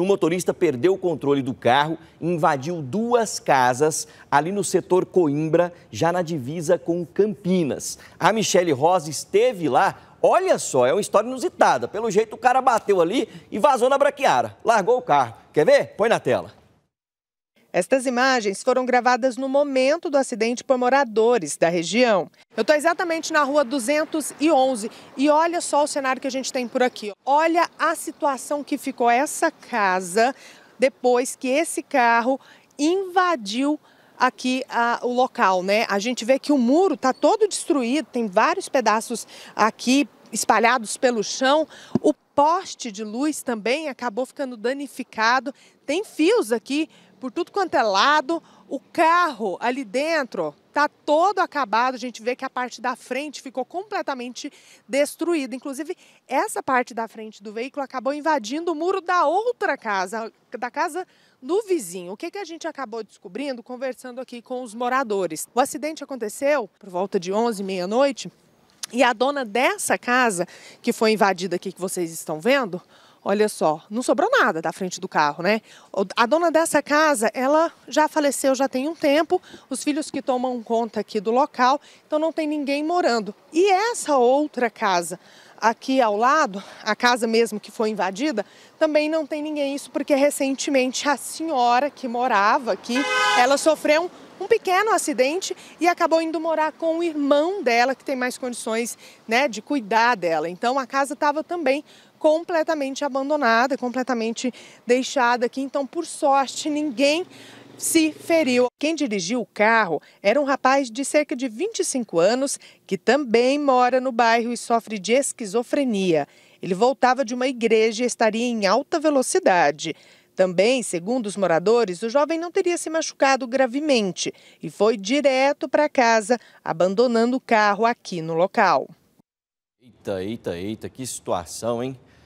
O motorista perdeu o controle do carro e invadiu duas casas ali no setor Coimbra, já na divisa com Campinas. A Michele Rosa esteve lá. Olha só, é uma história inusitada. Pelo jeito, o cara bateu ali e vazou na braquiara. Largou o carro. Quer ver? Põe na tela. Estas imagens foram gravadas no momento do acidente por moradores da região. Eu estou exatamente na rua 211 e olha só o cenário que a gente tem por aqui. Olha a situação que ficou essa casa depois que esse carro invadiu aqui a, o local, né? A gente vê que o muro está todo destruído, tem vários pedaços aqui espalhados pelo chão. O poste de luz também acabou ficando danificado. Tem fios aqui por tudo quanto é lado. O carro ali dentro está todo acabado. A gente vê que a parte da frente ficou completamente destruída. Inclusive, essa parte da frente do veículo acabou invadindo o muro da outra casa, da casa do vizinho. O que, que a gente acabou descobrindo conversando aqui com os moradores? O acidente aconteceu por volta de 11 meia-noite e a dona dessa casa que foi invadida aqui, que vocês estão vendo, Olha só, não sobrou nada da frente do carro, né? A dona dessa casa, ela já faleceu já tem um tempo, os filhos que tomam conta aqui do local, então não tem ninguém morando. E essa outra casa aqui ao lado, a casa mesmo que foi invadida, também não tem ninguém. Isso porque recentemente a senhora que morava aqui, ela sofreu um um pequeno acidente e acabou indo morar com o irmão dela, que tem mais condições né, de cuidar dela. Então a casa estava também completamente abandonada, completamente deixada aqui. Então, por sorte, ninguém se feriu. Quem dirigiu o carro era um rapaz de cerca de 25 anos que também mora no bairro e sofre de esquizofrenia. Ele voltava de uma igreja e estaria em alta velocidade. Também, segundo os moradores, o jovem não teria se machucado gravemente e foi direto para casa, abandonando o carro aqui no local. Eita, eita, eita, que situação, hein?